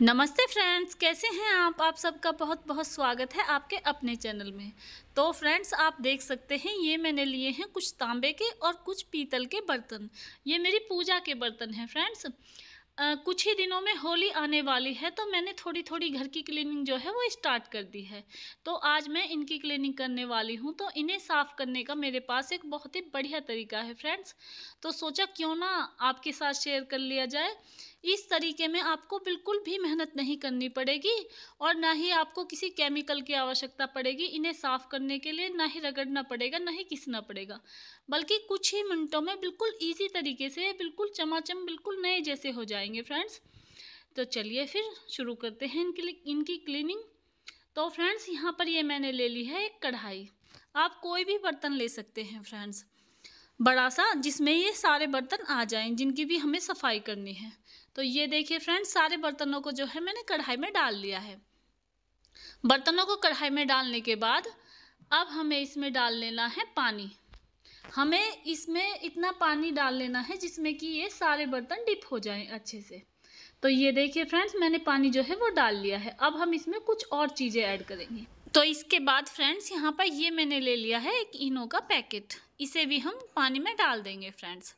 नमस्ते फ्रेंड्स कैसे हैं आप आप सबका बहुत बहुत स्वागत है आपके अपने चैनल में तो फ्रेंड्स आप देख सकते हैं ये मैंने लिए हैं कुछ तांबे के और कुछ पीतल के बर्तन ये मेरी पूजा के बर्तन हैं फ्रेंड्स कुछ ही दिनों में होली आने वाली है तो मैंने थोड़ी थोड़ी घर की क्लीनिंग जो है वो स्टार्ट कर दी है तो आज मैं इनकी क्लीनिंग करने वाली हूँ तो इन्हें साफ़ करने का मेरे पास एक बहुत ही बढ़िया तरीका है फ्रेंड्स तो सोचा क्यों ना आपके साथ शेयर कर लिया जाए इस तरीके में आपको बिल्कुल भी मेहनत नहीं करनी पड़ेगी और ना ही आपको किसी केमिकल की आवश्यकता पड़ेगी इन्हें साफ़ करने के लिए ना ही रगड़ना पड़ेगा ना ही घिसना पड़ेगा बल्कि कुछ ही मिनटों में बिल्कुल ईजी तरीके से बिल्कुल चमाचम बिल्कुल नए जैसे हो जाएंगे फ्रेंड्स तो चलिए फिर शुरू करते हैं इनके इनकी क्लीनिंग तो फ्रेंड्स यहाँ पर ये मैंने ले ली है एक कढ़ाई आप कोई भी बर्तन ले सकते हैं फ्रेंड्स बड़ा सा जिसमें ये सारे बर्तन आ जाएं जिनकी भी हमें सफाई करनी है तो ये देखिए फ्रेंड्स सारे बर्तनों को जो है मैंने कढ़ाई में डाल लिया है बर्तनों को कढ़ाई में डालने के बाद अब हमें इसमें डाल लेना है पानी हमें इसमें इतना पानी डाल लेना है जिसमें कि ये सारे बर्तन डिप हो जाएं अच्छे से तो ये देखिए फ्रेंड्स मैंने पानी जो है वो डाल लिया है अब हम इसमें कुछ और चीज़ें ऐड करेंगे तो इसके बाद फ्रेंड्स यहाँ पर ये मैंने ले लिया है एक इनो का पैकेट इसे भी हम पानी में डाल देंगे फ्रेंड्स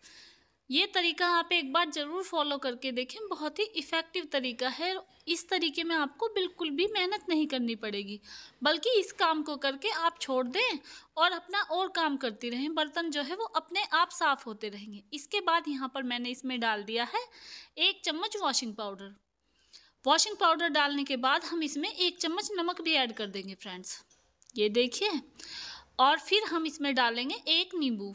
ये तरीका आप एक बार ज़रूर फॉलो करके देखें बहुत ही इफ़ेक्टिव तरीका है इस तरीके में आपको बिल्कुल भी मेहनत नहीं करनी पड़ेगी बल्कि इस काम को करके आप छोड़ दें और अपना और काम करती रहें बर्तन जो है वो अपने आप साफ़ होते रहेंगे इसके बाद यहाँ पर मैंने इसमें डाल दिया है एक चम्मच वॉशिंग पाउडर वॉशिंग पाउडर डालने के बाद हम इसमें एक चम्मच नमक भी ऐड कर देंगे फ्रेंड्स ये देखिए और फिर हम इसमें डालेंगे एक नींबू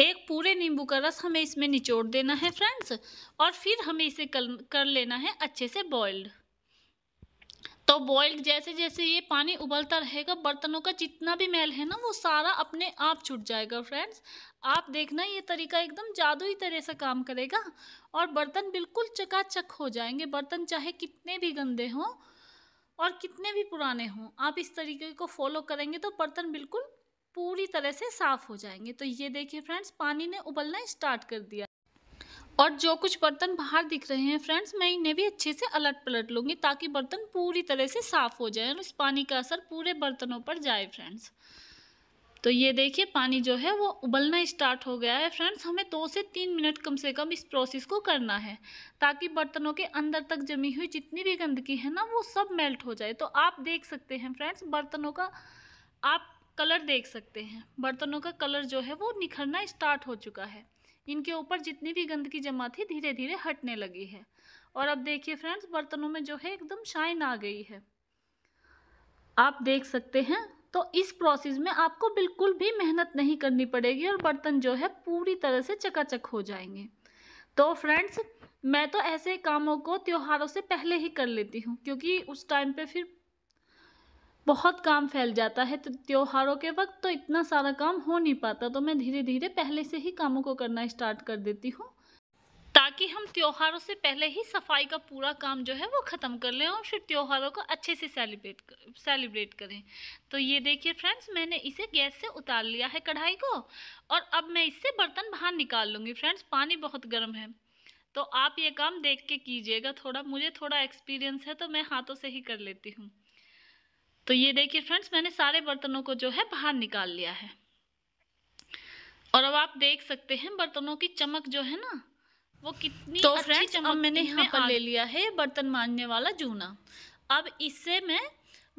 एक पूरे नींबू का रस हमें इसमें निचोड़ देना है फ्रेंड्स और फिर हमें इसे कर लेना है अच्छे से बॉइल्ड तो बॉइल्ड जैसे जैसे ये पानी उबलता रहेगा बर्तनों का जितना भी मैल है ना वो सारा अपने आप छूट जाएगा फ्रेंड्स आप देखना ये तरीका एकदम जादुई तरह से काम करेगा और बर्तन बिल्कुल चकाचक हो जाएंगे बर्तन चाहे कितने भी गंदे हों और कितने भी पुराने हों आप इस तरीके को फॉलो करेंगे तो बर्तन बिल्कुल पूरी तरह से साफ़ हो जाएंगे तो ये देखिए फ्रेंड्स पानी ने उबलना स्टार्ट कर दिया और जो कुछ बर्तन बाहर दिख रहे हैं फ्रेंड्स मैं इन्हें भी अच्छे से अलट पलट लूँगी ताकि बर्तन पूरी तरह से साफ़ हो जाए और इस पानी का असर पूरे बर्तनों पर जाए फ्रेंड्स तो ये देखिए पानी जो है वो उबलना स्टार्ट हो गया है फ्रेंड्स हमें दो से तीन मिनट कम से कम इस प्रोसेस को करना है ताकि बर्तनों के अंदर तक जमी हुई जितनी भी गंदगी है ना वो सब मेल्ट हो जाए तो आप देख सकते हैं फ्रेंड्स बर्तनों का आप कलर देख सकते हैं बर्तनों का कलर जो है वो निखरना स्टार्ट हो चुका है इनके ऊपर जितनी भी गंदगी जमा थी धीरे धीरे हटने लगी है और अब देखिए फ्रेंड्स बर्तनों में जो है एकदम शाइन आ गई है आप देख सकते हैं तो इस प्रोसेस में आपको बिल्कुल भी मेहनत नहीं करनी पड़ेगी और बर्तन जो है पूरी तरह से चकाचक हो जाएंगे तो फ्रेंड्स मैं तो ऐसे कामों को त्योहारों से पहले ही कर लेती हूँ क्योंकि उस टाइम पे फिर बहुत काम फैल जाता है तो त्योहारों के वक्त तो इतना सारा काम हो नहीं पाता तो मैं धीरे धीरे पहले से ही कामों को करना स्टार्ट कर देती हूँ ताकि हम त्योहारों से पहले ही सफाई का पूरा काम जो है वो ख़त्म कर लें और फिर त्योहारों को अच्छे से सेलिब्रेट कर, सेलिब्रेट करें तो ये देखिए फ्रेंड्स मैंने इसे गैस से उतार लिया है कढ़ाई को और अब मैं इससे बर्तन बाहर निकाल लूँगी फ्रेंड्स पानी बहुत गर्म है तो आप ये काम देख के कीजिएगा थोड़ा मुझे थोड़ा एक्सपीरियंस है तो मैं हाथों से ही कर लेती हूँ तो ये देखिए फ्रेंड्स मैंने सारे बर्तनों को जो है बाहर निकाल लिया है और अब आप देख सकते हैं बर्तनों की चमक जो है ना वो कितनी तो अच्छी चमक अब मैंने यहाँ पर ले लिया है बर्तन मांजने वाला जूना अब इससे मैं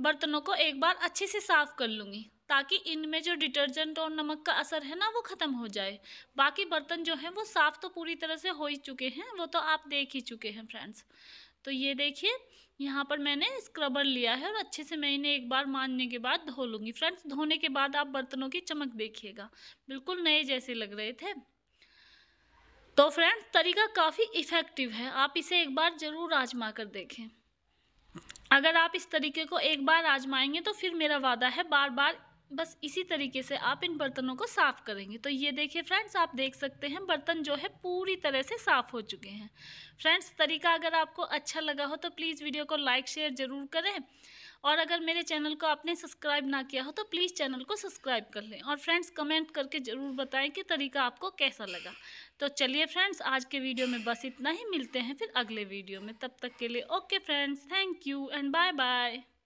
बर्तनों को एक बार अच्छे से साफ़ कर लूँगी ताकि इनमें जो डिटर्जेंट और नमक का असर है ना वो ख़त्म हो जाए बाकी बर्तन जो हैं वो साफ़ तो पूरी तरह से हो ही चुके हैं वो तो आप देख ही चुके हैं फ्रेंड्स तो ये देखिए यहाँ पर मैंने स्क्रबर लिया है और अच्छे से मैं इन्हें एक बार मानने के बाद धो लूँगी फ्रेंड्स धोने के बाद आप बर्तनों की चमक देखिएगा बिल्कुल नए जैसे लग रहे थे तो फ्रेंड्स तरीका काफ़ी इफ़ेक्टिव है आप इसे एक बार ज़रूर आजमा कर देखें अगर आप इस तरीके को एक बार आजमाएंगे तो फिर मेरा वादा है बार बार बस इसी तरीके से आप इन बर्तनों को साफ़ करेंगे तो ये देखिए फ्रेंड्स आप देख सकते हैं बर्तन जो है पूरी तरह से साफ़ हो चुके हैं फ्रेंड्स तरीका अगर आपको अच्छा लगा हो तो प्लीज़ वीडियो को लाइक शेयर ज़रूर करें और अगर मेरे चैनल को आपने सब्सक्राइब ना किया हो तो प्लीज़ चैनल को सब्सक्राइब कर लें और फ्रेंड्स कमेंट करके ज़रूर बताएँ कि तरीका आपको कैसा लगा तो चलिए फ्रेंड्स आज के वीडियो में बस इतना ही मिलते हैं फिर अगले वीडियो में तब तक के लिए okay friends thank you and bye bye